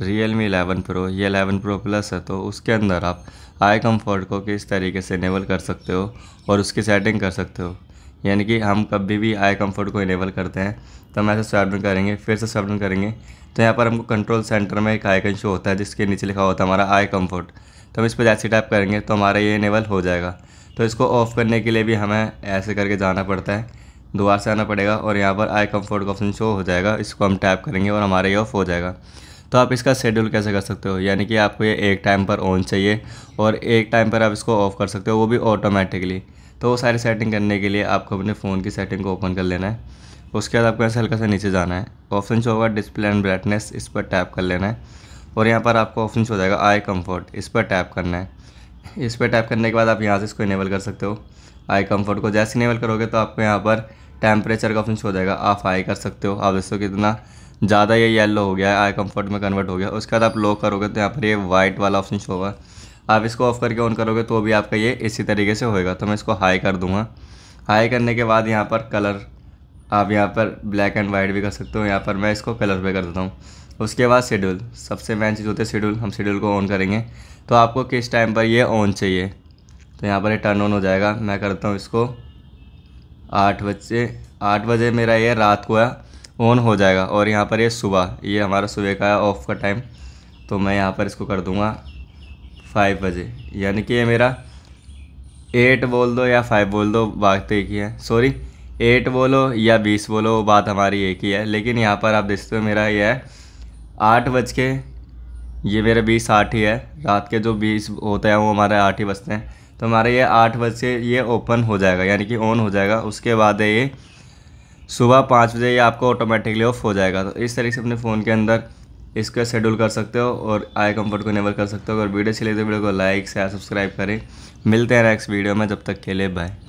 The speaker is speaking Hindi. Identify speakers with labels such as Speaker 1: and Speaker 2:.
Speaker 1: रियल मी एलेवन प्रो ये एलेवन प्रो प्लस है तो उसके अंदर आप आई कम्फर्ट को किस तरीके से इनेबल कर सकते हो और उसकी सेटिंग कर सकते हो यानी कि हम कभी भी आई कम्फर्ट को इनेबल करते हैं तो हम ऐसे स्वाइप डाउन करेंगे फिर से स्वाइप डाउन करेंगे तो यहाँ पर हमको कंट्रोल सेंटर में एक आइकन शो होता है जिसके नीचे लिखा होता है हमारा आई कम्फर्ट तो हम इस पर जैसे टाइप करेंगे तो हमारा ये इनेबल हो जाएगा तो इसको ऑफ़ करने के लिए भी हमें ऐसे करके जाना पड़ता है दोबारा से आना पड़ेगा और यहाँ पर आई कम्फर्ट का ऑप्शन शो हो जाएगा इसको हम टैप करेंगे और हमारा ये ऑफ़ हो जाएगा तो आप इसका शेड्यूल कैसे कर सकते हो यानी कि आपको ये एक टाइम पर ऑन चाहिए और एक टाइम पर आप इसको ऑफ़ कर सकते हो वो भी ऑटोमेटिकली तो वो सारी सेटिंग करने के लिए आपको अपने फ़ोन की सेटिंग को ओपन कर लेना है उसके बाद आपको ऐसे हल्का सा नीचे जाना है ऑप्शन शो होगा डिस्प्ले एंड ब्राइटनेस इस पर टैप कर लेना है और यहाँ पर आपको ऑप्शन हो जाएगा आई कम्फर्ट इस पर टैप करना है इस पर टैप करने के बाद आप यहाँ से इसको इनेबल कर सकते हो आई कम्फर्ट को जैसे इनेबल करोगे तो आपको यहाँ पर टेम्परेचर का ऑप्शन हो जाएगा आप आई कर सकते हो आप दोस्तों कितना ज़्यादा ये येलो हो गया है आई कम्फर्ट में कन्वर्ट हो गया उसके बाद आप लो करोगे तो यहाँ पर ये वाइट वाला ऑप्शन शो होगा आप इसको ऑफ करके ऑन करोगे तो भी आपका ये इसी तरीके से होएगा तो मैं इसको हाई कर दूँगा हाई करने के बाद यहाँ पर कलर आप यहाँ पर ब्लैक एंड वाइट भी कर सकते हो यहाँ पर मैं इसको कलर पे कर देता हूँ उसके बाद शेड्यूल सबसे मेन चीज़ होती है शेड्यूल हम शेड्यूल को ऑन करेंगे तो आपको किस टाइम पर ये ऑन चाहिए तो यहाँ पर ये टर्न ऑन हो जाएगा मैं करता हूँ इसको आठ बजे आठ बजे मेरा ये रात को है ऑन हो जाएगा और यहाँ पर ये सुबह ये हमारा सुबह का है ऑफ का टाइम तो मैं यहाँ पर इसको कर दूँगा फाइव बजे यानी कि ये मेरा एट बोल दो या फाइव बोल दो बात तो एक ही है सॉरी एट बोलो या बीस बोलो वो बात हमारी एक ही है लेकिन यहाँ पर आप देखते हो मेरा ये है आठ बज के ये मेरे बीस आठ ही है रात के जो बीस होते हैं वो हमारे आठ ही बजते हैं तो हमारा ये आठ बज के ये ओपन हो जाएगा यानी कि ऑन हो जाएगा उसके बाद है ये सुबह पाँच बजे ये आपको ऑटोमेटिकली ऑफ हो जाएगा तो इस तरीके से अपने फ़ोन के अंदर इसका शेड्यूल कर सकते हो और आई कंफर्ट को इनेबल कर सकते हो अगर वीडियो अच्छी लगी तो वीडियो को लाइक शेयर सब्सक्राइब करें मिलते हैं नेक्स्ट वीडियो में जब तक के लिए बाय